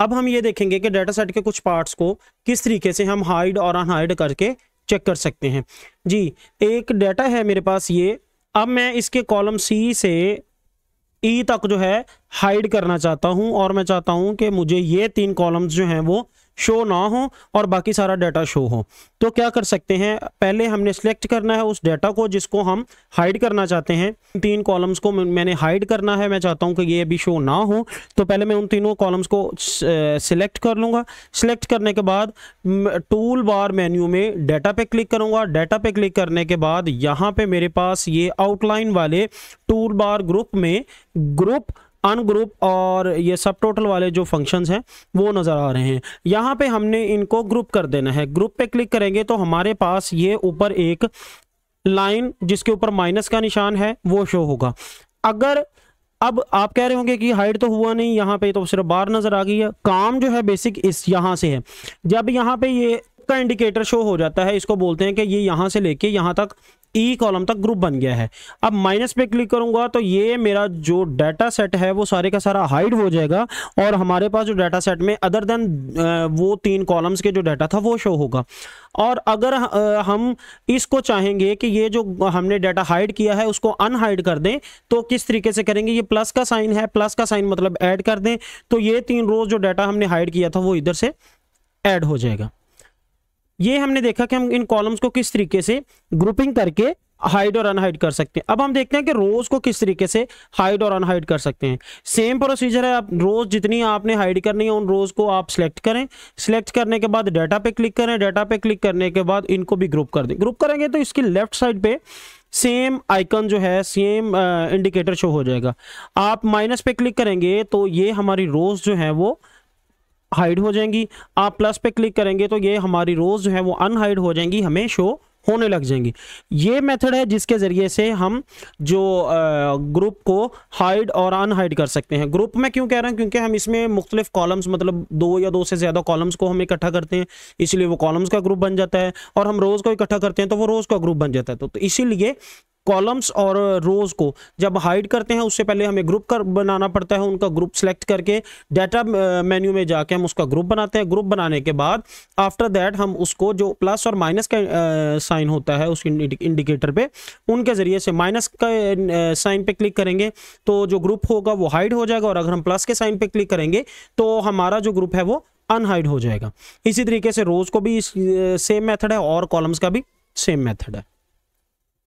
अब हम ये देखेंगे कि डाटा सेट के कुछ पार्ट्स को किस तरीके से हम हाइड और अनहाइड करके चेक कर सकते हैं जी एक डाटा है मेरे पास ये अब मैं इसके कॉलम सी से ई e तक जो है हाइड करना चाहता हूं और मैं चाहता हूं कि मुझे ये तीन कॉलम्स जो हैं वो शो ना हो और बाकी सारा डाटा शो हो तो क्या कर सकते हैं पहले हमने सेलेक्ट करना है उस डाटा को जिसको हम हाइड करना चाहते हैं तीन कॉलम्स को मैंने हाइड करना है मैं चाहता हूं कि ये अभी शो ना हो तो पहले मैं उन तीनों कॉलम्स को सिलेक्ट कर लूँगा सिलेक्ट करने के बाद टूल बार मेन्यू में डाटा पे क्लिक करूँगा डाटा पे क्लिक करने के बाद यहाँ पे मेरे पास ये आउटलाइन वाले टूल बार ग्रुप में ग्रुप अनग्रुप और ये सब टोटल वाले जो फंक्शंस हैं वो नज़र आ रहे हैं यहाँ पे हमने इनको ग्रुप कर देना है ग्रुप पे क्लिक करेंगे तो हमारे पास ये ऊपर एक लाइन जिसके ऊपर माइनस का निशान है वो शो होगा अगर अब आप कह रहे होंगे कि हाइट तो हुआ नहीं यहाँ पे तो सिर्फ बार नज़र आ गई है काम जो है बेसिक इस यहाँ से है जब यहाँ पे ये का इंडिकेटर शो हो जाता है इसको बोलते हैं कि ये यहाँ से लेके यहाँ तक ई e कॉलम तक ग्रुप बन गया है अब माइनस पे क्लिक करूंगा तो ये मेरा जो डाटा सेट है वो सारे का सारा हाइड हो जाएगा और हमारे पास जो डाटा सेट में अदर देन वो तीन कॉलम्स के जो डाटा था वो शो होगा और अगर हम इसको चाहेंगे कि ये जो हमने डाटा हाइड किया है उसको अनहाइड कर दें तो किस तरीके से करेंगे ये प्लस का साइन है प्लस का साइन मतलब ऐड कर दें तो ये तीन रोज जो डाटा हमने हाइड किया था वो इधर से ऐड हो जाएगा ये हमने देखा कि हम इन कॉलम्स को किस तरीके से ग्रुपिंग करके हाइड और अनहाइड कर सकते हैं अब हम देखते हैं कि रोज को किस तरीके से हाइड और अनहाइड कर सकते हैं सेम प्रोसीजर है आप रोज जितनी आपने हाइड करनी है उन रोज को आप सिलेक्ट करें सिलेक्ट करने के बाद डाटा पे क्लिक करें डाटा पे क्लिक करने के बाद इनको भी ग्रुप कर दें ग्रुप करेंगे तो इसकी लेफ्ट साइड पे सेम आइकन जो है सेम इंडिकेटर शो हो जाएगा आप माइनस पे क्लिक करेंगे तो ये हमारी रोज जो है वो हाइड हो जाएंगी आप प्लस पे क्लिक करेंगे तो ये हमारी रोज़ जो है वो अनहाइड हो जाएंगी हमें शो होने लग जाएंगी ये मेथड है जिसके ज़रिए से हम जो ग्रुप को हाइड और अनहाइड कर सकते हैं ग्रुप में क्यों कह रहा हूँ क्योंकि हम इसमें मुख्तलिफ कॉलम्स मतलब दो या दो से ज़्यादा कॉलम्स को हम इकट्ठा करते हैं इसलिए वो कॉलम्स का ग्रुप बन जाता है और हम रोज़ को इकट्ठा करते हैं तो वो रोज़ का ग्रुप बन जाता है तो, तो इसीलिए कॉलम्स और रोज को जब हाइड करते हैं उससे पहले हमें ग्रुप कर बनाना पड़ता है उनका ग्रुप सेलेक्ट करके डाटा मेन्यू में जाके हम उसका ग्रुप बनाते हैं ग्रुप बनाने के बाद आफ्टर दैट हम उसको जो प्लस और माइनस का साइन होता है उस इंडिकेटर पे उनके ज़रिए से माइनस का साइन पे क्लिक करेंगे तो जो ग्रुप होगा वो हाइड हो जाएगा और अगर हम प्लस के साइन पे क्लिक करेंगे तो हमारा जो ग्रुप है वो अनहाइड हो जाएगा इसी तरीके से रोज़ को भी सेम मेथड है और कॉलम्स का भी सेम मेथड है